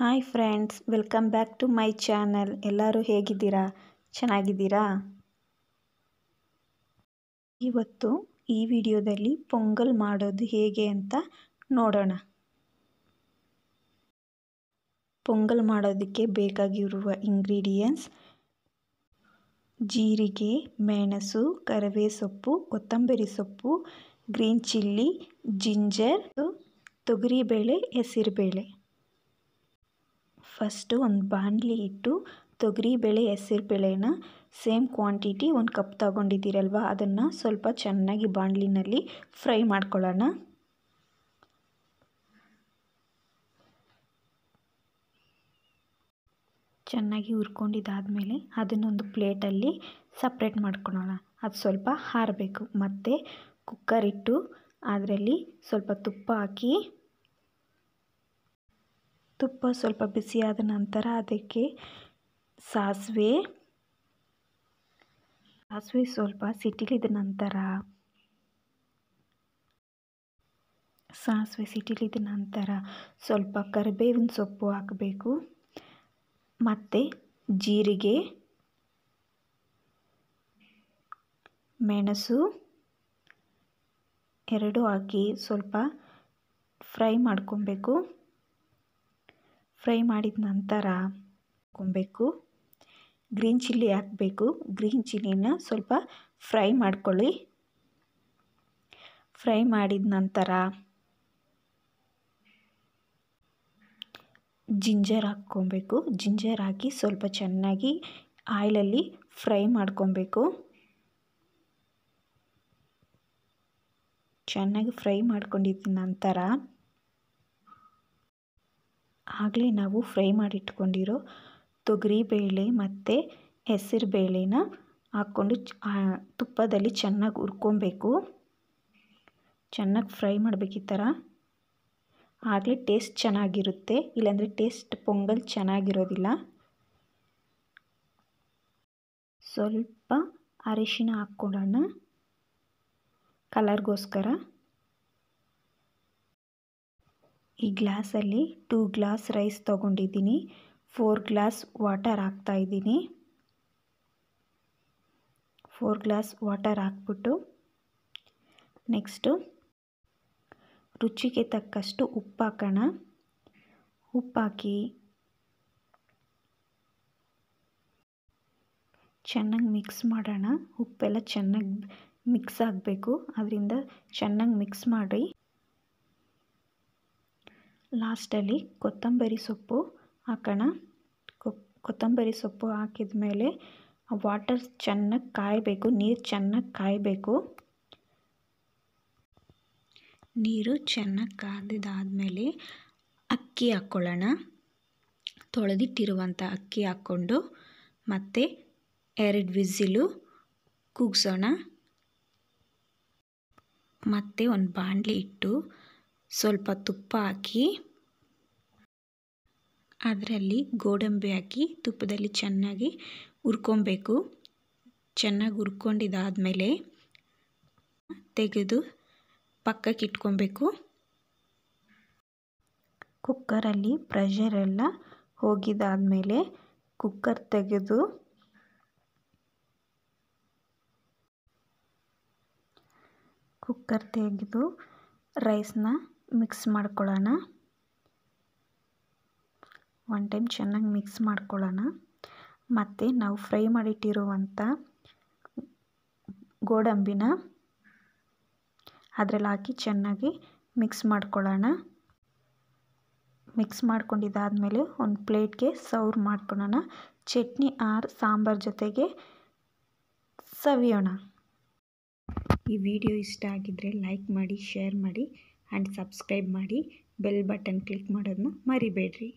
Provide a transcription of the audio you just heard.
hi friends welcome back to my channel ಎಲ್ಲರೂ ಹೇಗಿದ್ದೀರಾ ಚೆನ್ನಾಗಿದ್ದೀರಾ ಇವತ್ತು ಈ ವಿಡಿಯೋದಲ್ಲಿ ಪೊಂಗಲ್ ಮಾಡೋದು ಹೇಗೆ ಅಂತ ನೋಡೋಣ ಪೊಂಗಲ್ ಮಾಡೋದಕ್ಕೆ ಬೇಕಾಗಿರುವ ಇಂಗ್ರೀಡಿಯೆಂಟ್ಸ್ ಜೀರಿಗೆ ಮೆಣಸು ಕರವೇ ಸೊಪ್ಪು ಕೊತ್ತಂಬರಿ ಸೊಪ್ಪು ಗ್ರೀನ್ ಚಿಲ್ಲಿ ಜಿಂಜರ್ ತೊಗರಿಬೇಳೆ ಹೆಸರುಬೇಳೆ ಫಸ್ಟು ಒಂದು ಬಾಣಲಿ ಇಟ್ಟು ತೊಗರಿಬೇಳೆ ಬೇಳೆನ ಸೇಮ್ ಕ್ವಾಂಟಿಟಿ ಒಂದು ಕಪ್ ತಗೊಂಡಿದ್ದೀರಲ್ವ ಅದನ್ನು ಸ್ವಲ್ಪ ಚೆನ್ನಾಗಿ ಬಾಣಲಿನಲ್ಲಿ ಫ್ರೈ ಮಾಡ್ಕೊಳ್ಳೋಣ ಚೆನ್ನಾಗಿ ಹುರ್ಕೊಂಡಿದ್ದಾದಮೇಲೆ ಅದನ್ನೊಂದು ಪ್ಲೇಟಲ್ಲಿ ಸಪ್ರೇಟ್ ಮಾಡ್ಕೊಳ್ಳೋಣ ಅದು ಸ್ವಲ್ಪ ಹಾರಬೇಕು ಮತ್ತು ಕುಕ್ಕರ್ ಇಟ್ಟು ಅದರಲ್ಲಿ ಸ್ವಲ್ಪ ತುಪ್ಪ ಹಾಕಿ ತುಪ್ಪ ಸ್ವಲ್ಪ ಬಿಸಿಯಾದ ನಂತರ ಅದಕ್ಕೆ ಸಾಸಿವೆ ಸಾಸಿವೆ ಸ್ವಲ್ಪ ಸಿಟಿಲಿದ ನಂತರ ಸಾಸಿವೆ ಸಿಟಿಲಿದ ನಂತರ ಸ್ವಲ್ಪ ಕರಿಬೇವಿನ ಸೊಪ್ಪು ಹಾಕಬೇಕು ಮತ್ತು ಜೀರಿಗೆ ಮೆಣಸು ಎರಡು ಹಾಕಿ ಸ್ವಲ್ಪ ಫ್ರೈ ಮಾಡ್ಕೊಬೇಕು ಫ್ರೈ ಮಾಡಿದ ನಂತರ ಹಾಕ್ಕೊಬೇಕು ಗ್ರೀನ್ ಚಿಲ್ಲಿ ಹಾಕಬೇಕು ಗ್ರೀನ್ ಚಿಲ್ಲಿನ ಸ್ವಲ್ಪ ಫ್ರೈ ಮಾಡ್ಕೊಳ್ಳಿ ಫ್ರೈ ಮಾಡಿದ ನಂತರ ಜಿಂಜರ್ ಹಾಕ್ಕೊಬೇಕು ಜಿಂಜರ್ ಹಾಕಿ ಸ್ವಲ್ಪ ಚೆನ್ನಾಗಿ ಆಯಿಲಲ್ಲಿ ಫ್ರೈ ಮಾಡ್ಕೊಬೇಕು ಚೆನ್ನಾಗಿ ಫ್ರೈ ಮಾಡ್ಕೊಂಡಿದ್ದ ನಂತರ ಆಗಲೇ ನಾವು ಫ್ರೈ ಮಾಡಿಟ್ಕೊಂಡಿರೋ ಬೇಳೆ ಮತ್ತು ಹೆಸರು ಬೇಳೆನ ಹಾಕ್ಕೊಂಡು ತುಪ್ಪದಲ್ಲಿ ಚೆನ್ನಾಗಿ ಹುರ್ಕೊಬೇಕು ಚೆನ್ನಾಗಿ ಫ್ರೈ ಮಾಡಬೇಕು ಈ ಥರ ಆಗಲೇ ಟೇಸ್ಟ್ ಚೆನ್ನಾಗಿರುತ್ತೆ ಇಲ್ಲಾಂದರೆ ಟೇಸ್ಟ್ ಪೊಂಗಲ್ ಚೆನ್ನಾಗಿರೋದಿಲ್ಲ ಸ್ವಲ್ಪ ಅರಿಶಿನ ಹಾಕ್ಕೊಡೋಣ ಕಲರ್ಗೋಸ್ಕರ ಈ ಗ್ಲಾಸಲ್ಲಿ ಟೂ ಗ್ಲಾಸ್ ರೈಸ್ ತೊಗೊಂಡಿದ್ದೀನಿ ಫೋರ್ ಗ್ಲಾಸ್ ವಾಟರ್ ಹಾಕ್ತಾಯಿದ್ದೀನಿ ಇದ್ದೀನಿ ಫೋರ್ ಗ್ಲಾಸ್ ವಾಟರ್ ಹಾಕ್ಬಿಟ್ಟು ನೆಕ್ಸ್ಟು ರುಚಿಗೆ ತಕ್ಕಷ್ಟು ಉಪ್ಪು ಹಾಕೋಣ ಉಪ್ಪಾಕಿ ಚೆನ್ನಾಗಿ ಮಿಕ್ಸ್ ಮಾಡೋಣ ಉಪ್ಪೆಲ್ಲ ಚೆನ್ನಾಗಿ ಮಿಕ್ಸ್ ಆಗಬೇಕು ಅದರಿಂದ ಚೆನ್ನಾಗಿ ಮಿಕ್ಸ್ ಮಾಡಿ ಲಾಸ್ಟಲ್ಲಿ ಕೊತ್ತಂಬರಿ ಸೊಪ್ಪು ಹಾಕೋಣ ಕೊತ್ತಂಬರಿ ಸೊಪ್ಪು ಹಾಕಿದ ಮೇಲೆ ವಾಟರ್ ಚೆನ್ನಾಗಿ ಕಾಯಬೇಕು ನೀರು ಚೆನ್ನಾಗಿ ಕಾಯಬೇಕು ನೀರು ಚೆನ್ನಾಗಿ ಮೇಲೆ ಅಕ್ಕಿ ಹಾಕ್ಕೊಳ್ಳೋಣ ತೊಳೆದಿಟ್ಟಿರುವಂಥ ಅಕ್ಕಿ ಹಾಕ್ಕೊಂಡು ಮತ್ತು ಎರಡು ವಿಸಿಲು ಕೂಗಿಸೋಣ ಮತ್ತು ಒಂದು ಬಾಣಲಿ ಇಟ್ಟು ಸ್ವಲ್ಪ ತುಪ್ಪ ಹಾಕಿ ಅದರಲ್ಲಿ ಗೋಡಂಬಿ ಹಾಕಿ ತುಪ್ಪದಲ್ಲಿ ಚೆನ್ನಾಗಿ ಹುರ್ಕೊಬೇಕು ಚೆನ್ನಾಗಿ ಹುರ್ಕೊಂಡಿದ್ದಾದಮೇಲೆ ತೆಗೆದು ಪಕ್ಕಕ್ಕೆ ಇಟ್ಕೊಬೇಕು ಕುಕ್ಕರಲ್ಲಿ ಪ್ರೆಷರ್ ಎಲ್ಲ ಹೋಗಿದ್ದಾದಮೇಲೆ ಕುಕ್ಕರ್ ತೆಗೆದು ಕುಕ್ಕರ್ ತೆಗೆದು ರೈಸ್ನ ಮಿಕ್ಸ್ ಮಾಡ್ಕೊಳ್ಳೋಣ ಒನ್ ಟೈಮ್ ಚೆನ್ನಾಗಿ ಮಿಕ್ಸ್ ಮಾಡ್ಕೊಳ್ಳೋಣ ಮತ್ತು ನಾವು ಫ್ರೈ ಮಾಡಿಟ್ಟಿರುವಂಥ ಗೋಡಂಬಿನ ಅದರಲ್ಲಿ ಹಾಕಿ ಚೆನ್ನಾಗಿ ಮಿಕ್ಸ್ ಮಾಡ್ಕೊಳ್ಳೋಣ ಮಿಕ್ಸ್ ಮಾಡ್ಕೊಂಡಿದ್ದಾದಮೇಲೆ ಒಂದು ಪ್ಲೇಟ್ಗೆ ಸರ್ವ್ ಮಾಡ್ಕೊಳ್ಳೋಣ ಚಟ್ನಿ ಆರ್ ಸಾಂಬಾರ್ ಜೊತೆಗೆ ಸವಿಯೋಣ ಈ ವಿಡಿಯೋ ಇಷ್ಟ ಆಗಿದ್ದರೆ ಲೈಕ್ ಮಾಡಿ ಶೇರ್ ಮಾಡಿ ಆ್ಯಂಡ್ ಸಬ್ಸ್ಕ್ರೈಬ್ ಮಾಡಿ ಬೆಲ್ ಬಟನ್ ಕ್ಲಿಕ್ ಮಾಡೋದನ್ನ ಮರಿಬೇಡ್ರಿ